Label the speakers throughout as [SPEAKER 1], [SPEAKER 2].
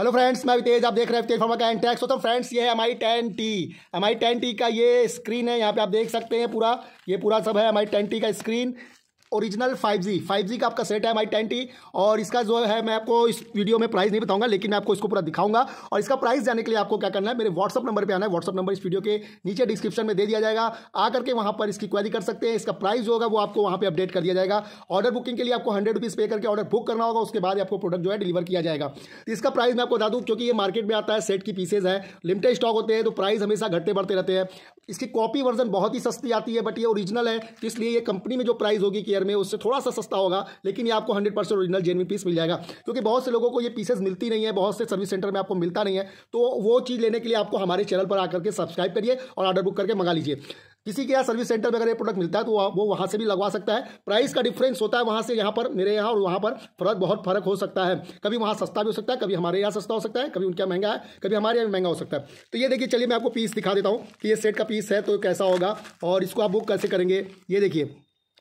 [SPEAKER 1] hello friends मैं तेज आप देख रहे हैं तेज फर्मा का एंटेक्स तो फ्रेंड्स ये है I ten T I ten T का ये स्क्रीन है यहाँ पे आप देख सकते हैं पूरा ये पूरा सब है आई टेन टी का स्क्रीन ओरिजिनल 5G 5G का आपका सेट है माई टेन और इसका जो है मैं आपको इस वीडियो में प्राइस नहीं बताऊंगा लेकिन मैं आपको इसको पूरा दिखाऊंगा और इसका प्राइस जाने के लिए आपको क्या करना है मेरे व्हाट्सअप नंबर पर आना है व्हाट्सअप नंबर इस वीडियो के नीचे डिस्क्रिप्शन में दे दिया जाएगा आकर के वहाँ पर इसकी क्वारी कर सकते हैं इसका प्राइस जो होगा वो आपको वहाँ पर अपडेट कर दिया जाएगा ऑर्डर बुकिंग के लिए आपको हंड्रेड पे करके ऑर्डर बुक करना होगा उसके बाद आपको प्रोडक्ट जो है डिलीवर किया जाएगा तो इसका प्राइस मैं आपको बता दूँ क्योंकि ये मार्केट में आता है सेट की पीसेज है लिमिटेड स्टॉक होते हैं तो प्राइस हमेशा घटते बढ़ते रहते हैं इसकी कॉपी वर्जन बहुत ही सस्ती आती है बट ये ओरिजिनल है तो इसलिए ये कंपनी में जो प्राइस होगी कि एयर में उससे थोड़ा सा सस्ता होगा लेकिन ये आपको hundred percent original genuine piece मिल जाएगा क्योंकि बहुत से लोगों को ये पीसेस मिलती नहीं है बहुत से सर्विस सेंटर में आपको मिलता नहीं है तो वो चीज़ लेने के लिए आपको हमारे चैनल पर आकर के सब्सक्राइब करिए और ऑर्डर बुक करके मंगा लीजिए किसी के यहाँ सर्विस सेंटर में अगर ये प्रोडक्ट मिलता है तो वो वहाँ से भी लगवा सकता है प्राइस का डिफरेंस होता है वहाँ से यहाँ पर मेरे यहाँ और वहाँ पर फर्क बहुत फर्क हो सकता है कभी वहाँ सस्ता भी हो सकता है कभी हमारे यहाँ सस्ता हो सकता है कभी उनका महंगा है कभी हमारे यहाँ महंगा हो सकता है तो ये देखिए चलिए मैं आपको पीस दिखा देता हूँ कि ये सेट का पीस है तो कैसा होगा और इसको आप बुक कैसे करेंगे ये देखिए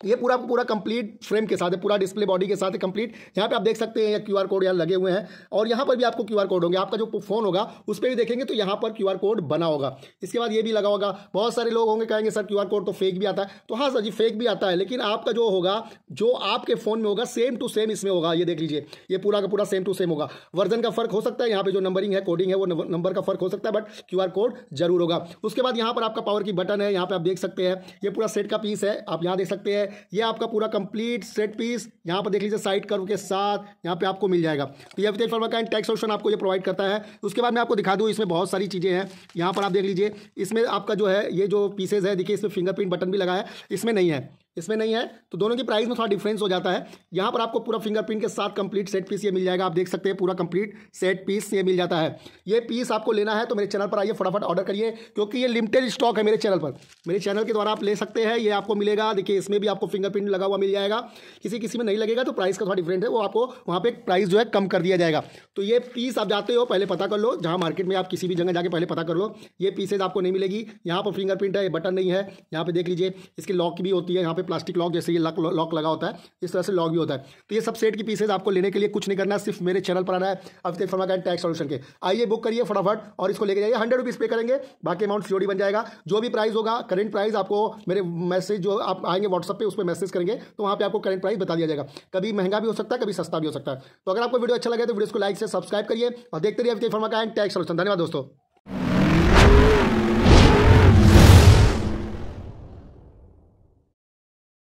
[SPEAKER 1] ये पूरा पूरा कंप्लीट फ्रेम के साथ है पूरा डिस्प्ले बॉडी के साथ है कंप्लीट यहाँ पे आप देख सकते हैं क्यू आर कोड यहाँ लगे हुए हैं और यहाँ पर भी आपको क्यूआर कोड होंगे आपका जो फोन होगा उस पर भी देखेंगे तो यहाँ पर क्यू आर कोड बना होगा इसके बाद ये भी लगा होगा बहुत सारे लोग होंगे कहेंगे सर क्यू आर कोड तो फेक भी आता है तो हाँ सर जी फेक भी आता है लेकिन आपका जो होगा जो आपके फ़ोन में होगा सेम टू सेम इसमें होगा ये देख लीजिए ये पूरा का पूरा सेम टू सेम होगा वर्जन का फ़र्क हो सकता है यहाँ पर जो नंबरिंग है कोडिंग है वो नंबर का फ़र्क हो सकता है बट क्यू कोड जरूर होगा उसके बाद यहाँ पर आपका पावर की बटन है यहाँ पर आप देख सकते हैं ये पूरा सेट का पीस है आप यहाँ देख सकते हैं ये आपका पूरा कंप्लीट सेट पीस यहाँ पर देख लीजिए साइड कर्व के साथ यहाँ पे आपको मिल जाएगा तो ये विदेश फर्मा का टैक्स सोल्यूशन आपको ये प्रोवाइड करता है उसके बाद मैं आपको दिखा दूँ इसमें बहुत सारी चीज़ें हैं यहाँ पर आप देख लीजिए इसमें आपका जो है ये जो पीसेज है देखिए इसमें फिंगरप्रिंट बटन भी लगा है इसमें नहीं है इसमें नहीं है तो दोनों की प्राइस में थोड़ा डिफरेंस हो जाता है यहाँ पर आपको पूरा फिंगरप्रिंट के साथ कंप्लीट सेट पीस ये मिल जाएगा आप देख सकते हैं पूरा कंप्लीट सेट पीस ये मिल जाता है ये पीस आपको लेना है तो मेरे चैनल पर आइए फटाफट ऑर्डर करिए क्योंकि ये लिमिटेड स्टॉक है मेरे चैनल पर मेरे चैनल के द्वारा आप ले सकते हैं ये आपको मिलेगा देखिए इसमें भी आपको फिंगरप्रिंट लगा हुआ मिल जाएगा किसी किसी में नहीं लगेगा तो प्राइस का थोड़ा डिफरेंट है वो आपको वहाँ पर प्राइस जो है कम कर दिया जाएगा तो ये पीस आप जाते हो पहले पता कर लो जहाँ मार्केट में आप किसी भी जगह जाके पहले पता कर लो ये पीसेज आपको नहीं मिलेगी यहाँ पर फिंगरप्रिंट है बटन नहीं है यहाँ पर देख लीजिए इसकी लॉक भी होती है यहाँ पर प्लास्टिक लॉक जैसे ये लॉक लॉक लगा होता है इस तरह से लॉक भी होता है तो ये सब सेट की पीसेज आपको लेने के लिए कुछ नहीं करना सिर्फ मेरे चैनल पर आना है अब तक फर्मा का टैक्स सोल्यूशन के आइए बुक करिए फटाफट और इसको लेके जाइए हंड्रेड रुपीज़ पे करेंगे बाकी अमाउंट सीओडी बन जाएगा जो भी प्राइस होगा करंट प्राइस आपको मेरे मैसेज जो आप आएंगे व्हाट्सअप पर उस पर मैसेज करेंगे तो वहाँ पर आपको करंट प्राइस बता दिया जाएगा कभी महंगा भी हो सकता है कभी सस्ता भी हो सकता है तो अगर आपको वीडियो अच्छा लगे तो वीडियो को लाइक से सब्सक्राइब करिए और देखते रहिए फर्मा का एंड टैक्स सोल्यूशन धन्यवाद दोस्तों